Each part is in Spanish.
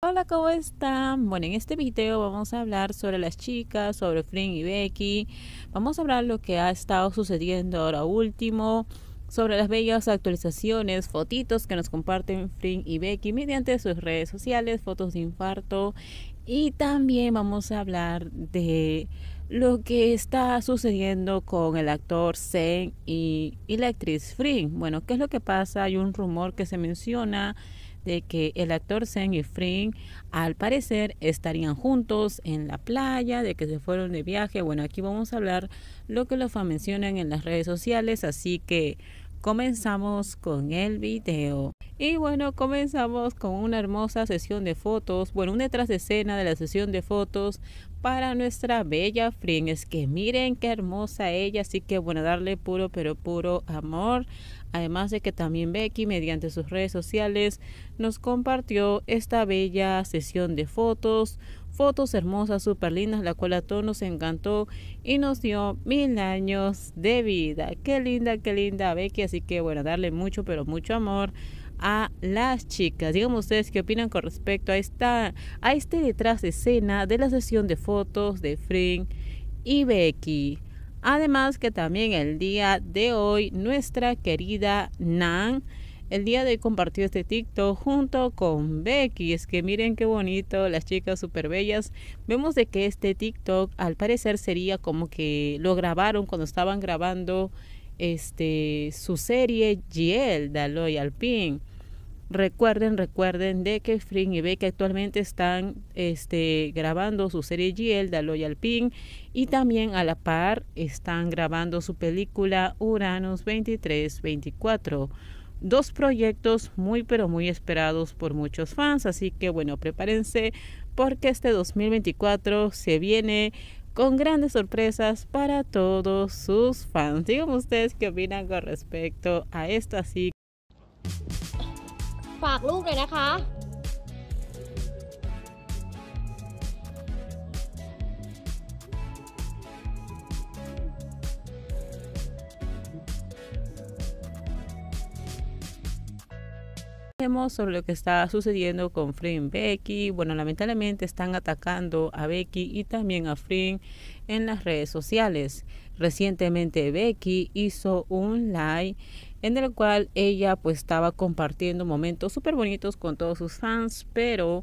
Hola, ¿cómo están? Bueno, en este video vamos a hablar sobre las chicas, sobre Flynn y Becky. Vamos a hablar lo que ha estado sucediendo ahora último, sobre las bellas actualizaciones, fotitos que nos comparten Flynn y Becky mediante sus redes sociales, fotos de infarto. Y también vamos a hablar de lo que está sucediendo con el actor Zen y, la actriz Flynn. Bueno, ¿qué es lo que pasa? Hay un rumor que se menciona de que el actor Zen y Fring al parecer estarían juntos en la playa, de que se fueron de viaje. Bueno, aquí vamos a hablar lo que los mencionan en las redes sociales, así que comenzamos con el video. Y bueno, comenzamos con una hermosa sesión de fotos, bueno, una detrás de escena de la sesión de fotos para nuestra bella friend Es que miren qué hermosa ella, así que bueno, darle puro, pero puro amor. Además de que también Becky, mediante sus redes sociales, nos compartió esta bella sesión de fotos, fotos hermosas, súper lindas, la cual a todos nos encantó y nos dio mil años de vida. Qué linda, qué linda Becky, así que bueno, darle mucho, pero mucho amor a las chicas. digamos ustedes qué opinan con respecto a, esta, a este detrás de escena de la sesión de fotos de Fring y Becky. Además que también el día de hoy nuestra querida Nan el día de hoy compartió este TikTok junto con Becky. Es que miren qué bonito, las chicas súper bellas. Vemos de que este TikTok al parecer sería como que lo grabaron cuando estaban grabando este, su serie GL Daloy Alpin Recuerden, recuerden de que Fring y Beck actualmente están este, grabando su serie GL Daloy Alpin y también a la par están grabando su película Uranus 23-24. Dos proyectos muy pero muy esperados por muchos fans, así que bueno, prepárense porque este 2024 se viene con grandes sorpresas para todos sus fans. Díganme ustedes qué opinan con respecto a esta así. sobre lo que está sucediendo con Frin Becky. Bueno, lamentablemente están atacando a Becky y también a Frin en las redes sociales. Recientemente Becky hizo un live en el cual ella pues estaba compartiendo momentos súper bonitos con todos sus fans, pero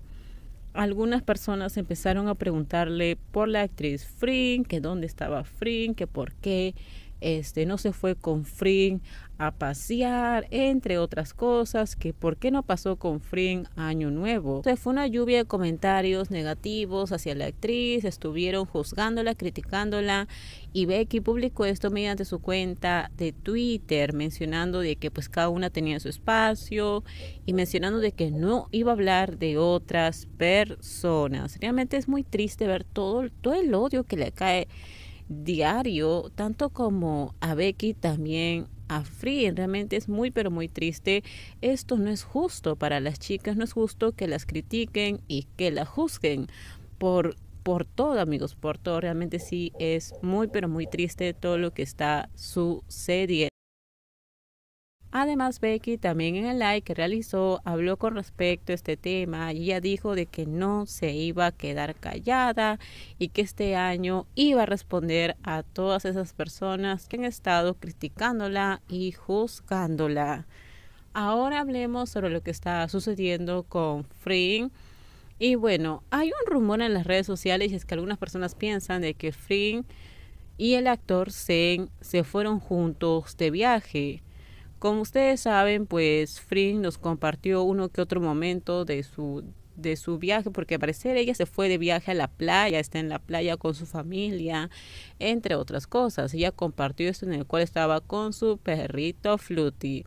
algunas personas empezaron a preguntarle por la actriz Frin, que dónde estaba Frin, que por qué este, no se fue con Fring a pasear, entre otras cosas, que por qué no pasó con Fring Año Nuevo. Se fue una lluvia de comentarios negativos hacia la actriz, estuvieron juzgándola, criticándola y Becky publicó esto mediante su cuenta de Twitter mencionando de que pues cada una tenía su espacio y mencionando de que no iba a hablar de otras personas. Realmente es muy triste ver todo, todo el odio que le cae diario, tanto como a Becky también a Free. Realmente es muy, pero muy triste. Esto no es justo para las chicas, no es justo que las critiquen y que las juzguen por por todo, amigos, por todo. Realmente sí es muy, pero muy triste todo lo que está sucediendo. Además, Becky también en el like que realizó habló con respecto a este tema y ya dijo de que no se iba a quedar callada y que este año iba a responder a todas esas personas que han estado criticándola y juzgándola. Ahora hablemos sobre lo que está sucediendo con Fring Y bueno, hay un rumor en las redes sociales y es que algunas personas piensan de que Fring y el actor Zen se fueron juntos de viaje. Como ustedes saben, pues Fring nos compartió uno que otro momento de su de su viaje, porque al parecer ella se fue de viaje a la playa, está en la playa con su familia, entre otras cosas. Ella compartió esto en el cual estaba con su perrito Fluty.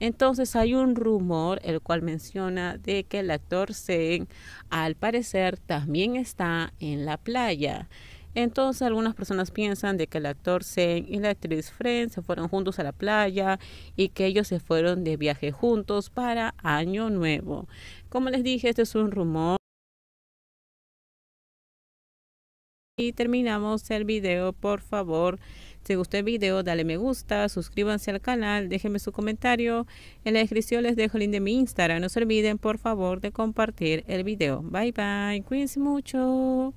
Entonces hay un rumor el cual menciona de que el actor Zen, al parecer también está en la playa. Entonces algunas personas piensan de que el actor Zen y la actriz Fren se fueron juntos a la playa y que ellos se fueron de viaje juntos para Año Nuevo. Como les dije, este es un rumor. Y terminamos el video, por favor. Si gustó el video, dale me gusta, suscríbanse al canal, déjenme su comentario. En la descripción les dejo el link de mi Instagram. No se olviden, por favor, de compartir el video. Bye bye, cuídense mucho.